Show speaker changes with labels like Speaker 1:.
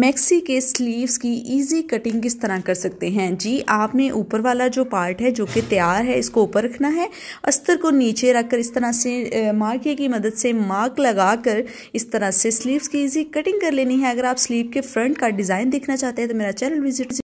Speaker 1: maxi के sleeves की easy cutting किस तरह कर सकते हैं जी आपने ऊपर वाला जो पार्ट है जो कि तैयार है इसको ऊपर रखना है अस्तर को नीचे रखकर इस तरह से मार्के की मदद से मार्क लगाकर इस तरह से स्लीव्स की इजी कटिंग कर लेनी है अगर आप स्लीव के फ्रंट का डिज़ाइन देखना चाहते हैं तो मेरा चैनल विजिट